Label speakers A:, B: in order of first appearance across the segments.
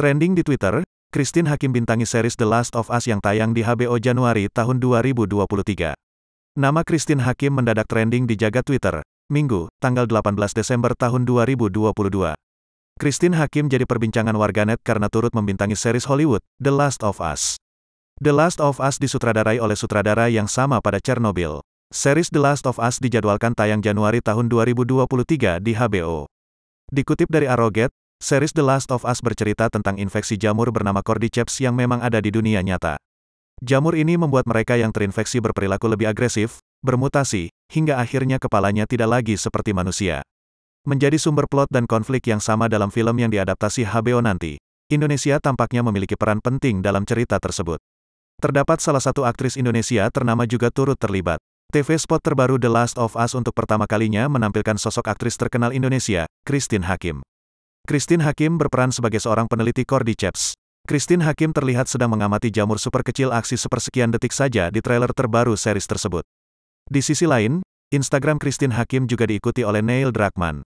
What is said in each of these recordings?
A: Trending di Twitter, Christine Hakim bintangi series The Last of Us yang tayang di HBO Januari tahun 2023. Nama Christine Hakim mendadak trending di jagat Twitter, Minggu, tanggal 18 Desember tahun 2022. Christine Hakim jadi perbincangan warganet karena turut membintangi series Hollywood, The Last of Us. The Last of Us disutradarai oleh sutradara yang sama pada Chernobyl. Series The Last of Us dijadwalkan tayang Januari tahun 2023 di HBO. Dikutip dari Arroget, Series The Last of Us bercerita tentang infeksi jamur bernama Cordyceps yang memang ada di dunia nyata. Jamur ini membuat mereka yang terinfeksi berperilaku lebih agresif, bermutasi, hingga akhirnya kepalanya tidak lagi seperti manusia. Menjadi sumber plot dan konflik yang sama dalam film yang diadaptasi HBO nanti, Indonesia tampaknya memiliki peran penting dalam cerita tersebut. Terdapat salah satu aktris Indonesia ternama juga turut terlibat. TV spot terbaru The Last of Us untuk pertama kalinya menampilkan sosok aktris terkenal Indonesia, Christine Hakim. Christine Hakim berperan sebagai seorang peneliti Cordyceps. Christine Hakim terlihat sedang mengamati jamur super kecil aksi sepersekian detik saja di trailer terbaru series tersebut. Di sisi lain, Instagram Christine Hakim juga diikuti oleh Neil Druckmann.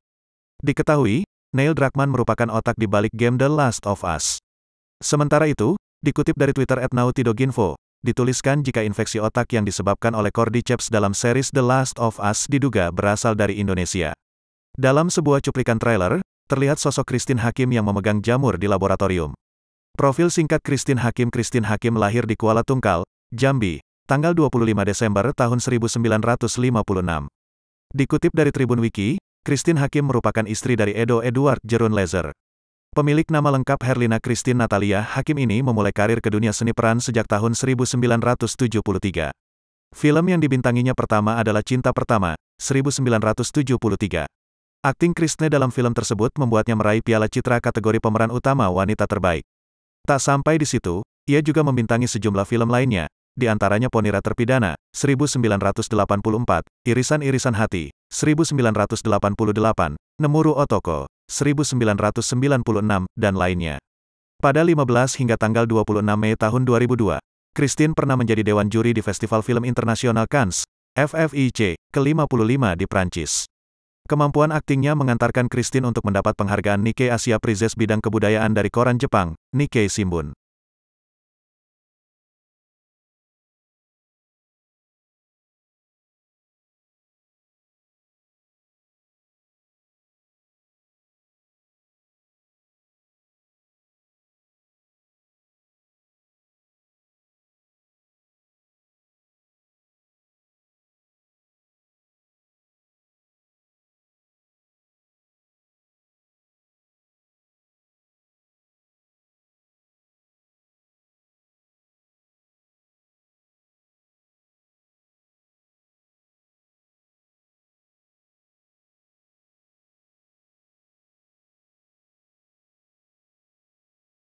A: Diketahui, Neil Druckmann merupakan otak di balik game The Last of Us. Sementara itu, dikutip dari Twitter @nautidoginfo, dituliskan jika infeksi otak yang disebabkan oleh Cordyceps dalam series The Last of Us diduga berasal dari Indonesia. Dalam sebuah cuplikan trailer, Terlihat sosok Christine Hakim yang memegang jamur di laboratorium. Profil singkat Christine Hakim Christine Hakim lahir di Kuala Tungkal, Jambi, tanggal 25 Desember tahun 1956. Dikutip dari Tribun Wiki, Christine Hakim merupakan istri dari Edo Edward Jerun Lezer. Pemilik nama lengkap Herlina Christine Natalia Hakim ini memulai karir ke dunia seni peran sejak tahun 1973. Film yang dibintanginya pertama adalah Cinta Pertama, 1973. Akting Krisne dalam film tersebut membuatnya meraih piala citra kategori pemeran utama wanita terbaik. Tak sampai di situ, ia juga membintangi sejumlah film lainnya, di antaranya Ponira Terpidana, 1984, Irisan-Irisan Hati, 1988, Nemuru Otoko, 1996, dan lainnya. Pada 15 hingga tanggal 26 Mei tahun 2002, Christine pernah menjadi dewan juri di Festival Film Internasional Cannes, FFIC, ke-55 di Prancis. Kemampuan aktingnya mengantarkan Christine untuk mendapat penghargaan Nikkei Asia Prizes bidang kebudayaan dari koran Jepang, Nikkei Shimbun.